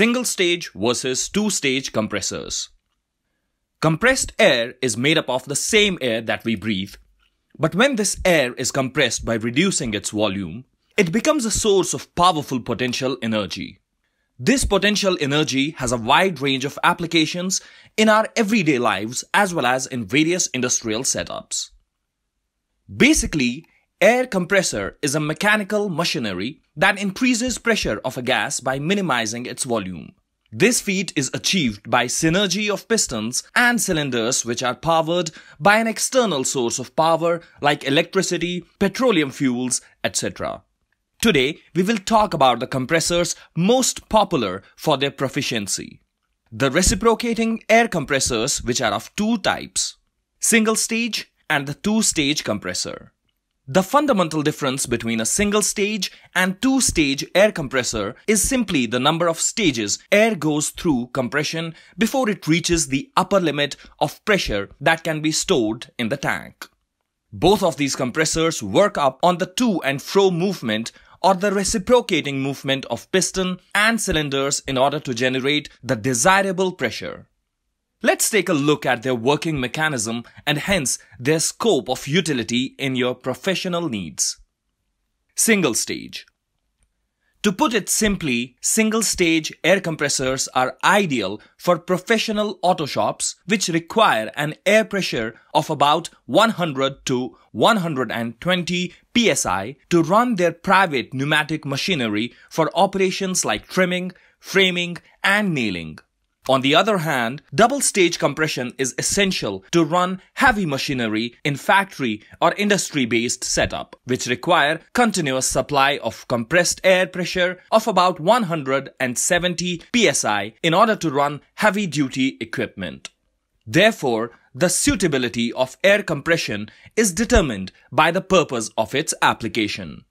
single stage versus two stage compressors. Compressed air is made up of the same air that we breathe, but when this air is compressed by reducing its volume, it becomes a source of powerful potential energy. This potential energy has a wide range of applications in our everyday lives as well as in various industrial setups. Basically, Air compressor is a mechanical machinery that increases pressure of a gas by minimizing its volume. This feat is achieved by synergy of pistons and cylinders which are powered by an external source of power like electricity, petroleum fuels, etc. Today, we will talk about the compressors most popular for their proficiency. The reciprocating air compressors which are of two types, single stage and the two stage compressor. The fundamental difference between a single stage and two stage air compressor is simply the number of stages air goes through compression before it reaches the upper limit of pressure that can be stored in the tank. Both of these compressors work up on the to and fro movement or the reciprocating movement of piston and cylinders in order to generate the desirable pressure. Let's take a look at their working mechanism and hence their scope of utility in your professional needs. Single stage. To put it simply, single stage air compressors are ideal for professional auto shops which require an air pressure of about 100 to 120 psi to run their private pneumatic machinery for operations like trimming, framing and nailing. On the other hand, double stage compression is essential to run heavy machinery in factory or industry based setup, which require continuous supply of compressed air pressure of about 170 psi in order to run heavy duty equipment. Therefore, the suitability of air compression is determined by the purpose of its application.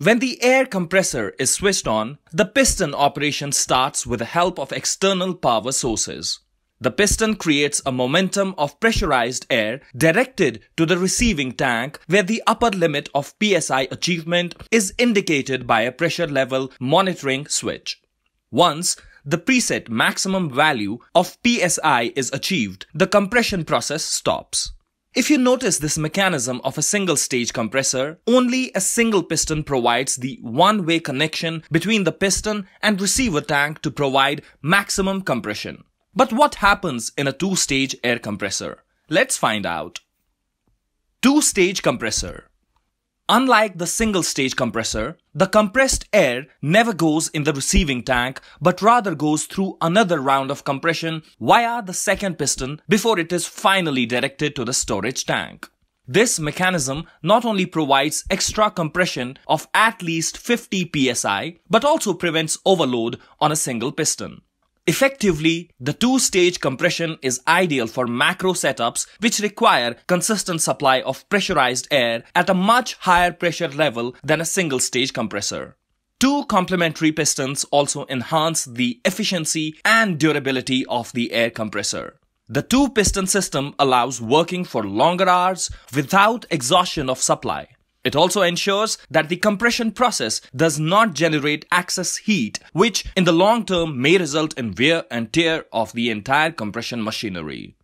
When the air compressor is switched on, the piston operation starts with the help of external power sources. The piston creates a momentum of pressurized air directed to the receiving tank where the upper limit of PSI achievement is indicated by a pressure level monitoring switch. Once the preset maximum value of PSI is achieved, the compression process stops. If you notice this mechanism of a single stage compressor, only a single piston provides the one-way connection between the piston and receiver tank to provide maximum compression. But what happens in a two-stage air compressor? Let's find out. Two-stage compressor Unlike the single stage compressor, the compressed air never goes in the receiving tank but rather goes through another round of compression via the second piston before it is finally directed to the storage tank. This mechanism not only provides extra compression of at least 50 psi, but also prevents overload on a single piston. Effectively, the two-stage compression is ideal for macro setups which require consistent supply of pressurized air at a much higher pressure level than a single-stage compressor. Two complementary pistons also enhance the efficiency and durability of the air compressor. The two piston system allows working for longer hours without exhaustion of supply. It also ensures that the compression process does not generate excess heat, which in the long term may result in wear and tear of the entire compression machinery.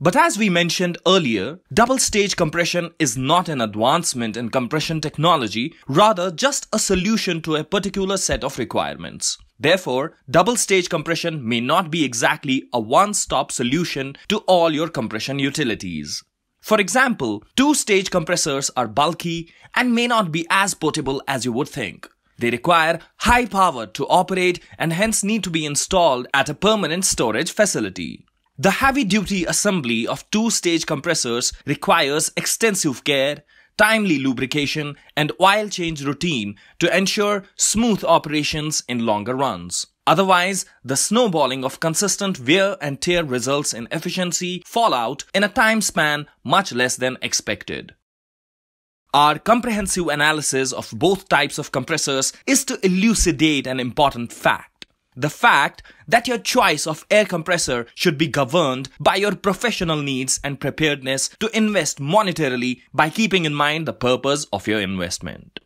But as we mentioned earlier, double stage compression is not an advancement in compression technology, rather just a solution to a particular set of requirements. Therefore, double stage compression may not be exactly a one-stop solution to all your compression utilities. For example, two-stage compressors are bulky and may not be as portable as you would think. They require high power to operate and hence need to be installed at a permanent storage facility. The heavy-duty assembly of two-stage compressors requires extensive care, timely lubrication and oil change routine to ensure smooth operations in longer runs. Otherwise, the snowballing of consistent wear and tear results in efficiency fallout in a time span much less than expected. Our comprehensive analysis of both types of compressors is to elucidate an important fact. The fact that your choice of air compressor should be governed by your professional needs and preparedness to invest monetarily by keeping in mind the purpose of your investment.